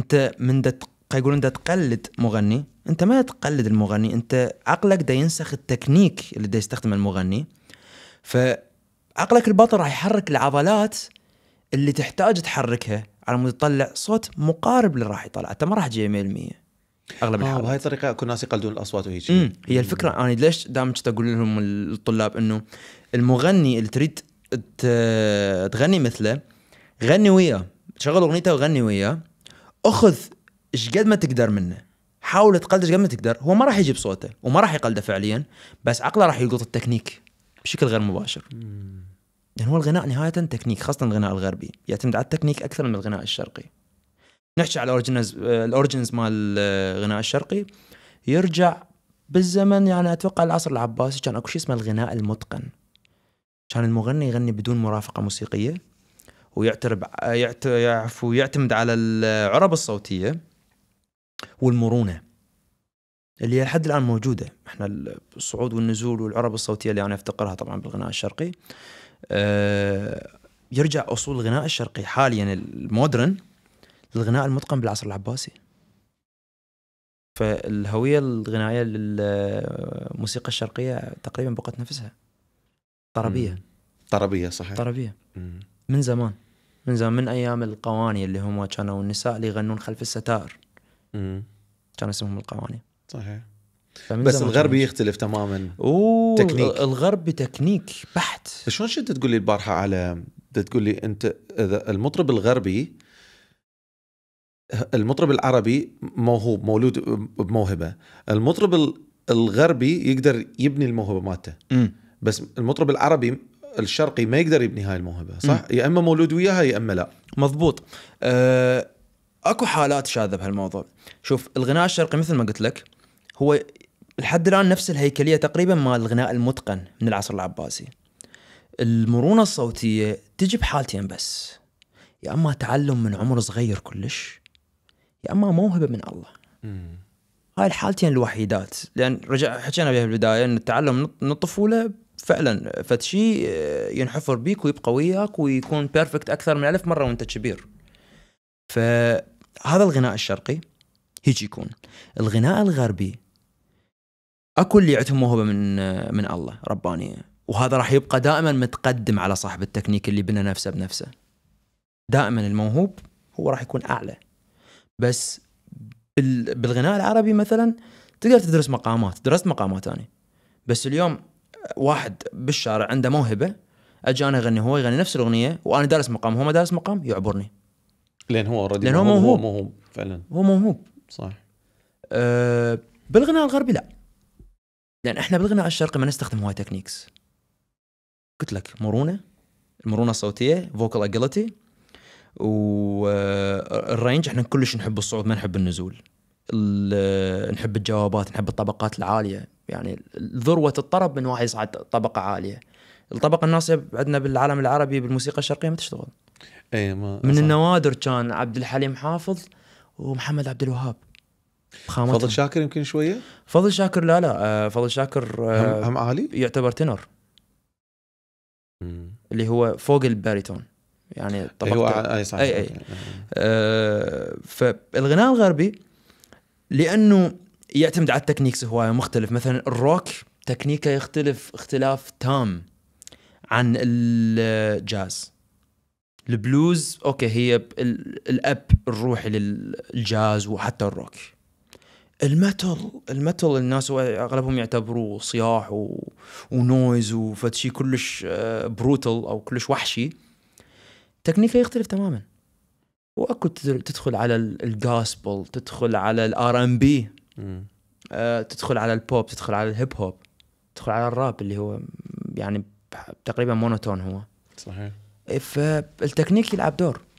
انت من دا يقولون تقلد مغني انت ما تقلد المغني انت عقلك دا ينسخ التكنيك اللي دا يستخدمه المغني فعقلك الباطن راح يحرك العضلات اللي تحتاج تحركها على مود تطلع صوت مقارب اللي راح يطلع انت ما راح تجي 100% اغلب آه، الحالات بهاي الطريقه اكو ناس يقلدون الاصوات وهيك هي الفكره انا ليش دائما كنت اقول لهم الطلاب انه المغني اللي تريد تغني مثله غني وياه شغل اغنيته وغني وياه اخذ ايش قد ما تقدر منه حاول تقلده قد ما تقدر هو ما راح يجيب صوته وما راح يقلده فعليا بس عقله راح يلقط التكنيك بشكل غير مباشر يعني هو الغناء نهايه تكنيك خاصه الغناء الغربي يعتمد على التكنيك اكثر من الغناء الشرقي نحكي على الاورجنز الاورجنز مال الغناء الشرقي يرجع بالزمن يعني اتوقع العصر العباسي كان اكو شيء اسمه الغناء المتقن كان المغني يغني بدون مرافقه موسيقيه ويعترب يعفو يعتمد على العرب الصوتيه والمرونه اللي هي لحد الان موجوده احنا الصعود والنزول والعرب الصوتيه اللي انا افتقرها طبعا بالغناء الشرقي آه، يرجع اصول الغناء الشرقي حاليا المودرن للغناء المتقن بالعصر العباسي فالهويه الغنائيه للموسيقى الشرقيه تقريبا بقت نفسها طربيه طربيه صحيح طربيه مم. من زمان من زمان من ايام القواني اللي هم كانوا النساء اللي يغنون خلف الستائر امم كان اسمهم القواني صحيح بس الغربي يختلف تماما أوه تكنيك الغربي تكنيك بحت شلون كنت تقول لي البارحه على تقول لي انت اذا المطرب الغربي المطرب العربي موهوب مولود بموهبه المطرب الغربي يقدر يبني الموهبه مالته بس المطرب العربي الشرقي ما يقدر يبني هاي الموهبه صح يا اما مولود وياها يا اما لا مضبوط أه اكو حالات شاذه بهالموضوع شوف الغناء الشرقي مثل ما قلت لك هو لحد الان نفس الهيكليه تقريبا مال الغناء المتقن من العصر العباسي المرونه الصوتيه تجي بحالتين بس يا اما تعلم من عمر صغير كلش يا اما موهبه من الله هاي الحالتين الوحيدات لان رجع حكينا بها بالبدايه ان التعلم من الطفوله فعلا فتشي آه، ينحفر بيك ويبقى وياك ويكون بيرفكت اكثر من ألف مره وانت كبير فهذا الغناء الشرقي هيجي يكون الغناء الغربي اكو اللي عندهم موهبه من آه، من الله ربانيه وهذا راح يبقى دائما متقدم على صاحب التكنيك اللي بنى نفسه بنفسه دائما الموهوب هو راح يكون اعلى بس بالغناء العربي مثلا تقدر تدرس مقامات درست مقامات انا بس اليوم واحد بالشارع عنده موهبه اجي انا اغني هو يغني نفس الاغنيه وانا دارس مقام هو ما دارس مقام يعبرني لان هو اوريدي لان هو موهوب هو موهوب فعلا هو موهوب صح أه بالغناء الغربي لا لان احنا بالغناء الشرقي ما نستخدم هواي تكنيكس قلت لك مرونه المرونه الصوتيه فوكال اجيلتي والرينج احنا كلش نحب الصعود ما نحب النزول نحب الجوابات نحب الطبقات العاليه يعني ذروه الطرب من واحد يصعد طبقه عاليه الطبقه الناصيه عندنا بالعالم العربي بالموسيقى الشرقيه ما تشتغل اي ما من صح. النوادر كان عبد الحليم حافظ ومحمد عبد الوهاب فضل شاكر يمكن شويه فضل شاكر لا لا آه، فضل شاكر آه، هم, هم عالي يعتبر تنور اللي هو فوق الباريتون يعني طبقه أيوة آه، اي اي أي. اي, أي. أي. فالغناء الغربي لانه يعتمد على التكنيكس هوايه مختلف مثلا الروك تكنيكه يختلف اختلاف تام عن الجاز البلوز اوكي هي الاب الروحي للجاز وحتى الروك المتل المتل الناس اغلبهم يعتبروه صياح و... ونويز وفد شيء كلش بروتل آه، او كلش وحشي تكنيكه يختلف تماما واكو تدخل على الجاسبل تدخل على الار ام بي تدخل على البوب تدخل على الهيب هوب تدخل على الراب اللي هو يعني تقريبا مونوتون هو صحيح فالتكنيك آه، يلعب دور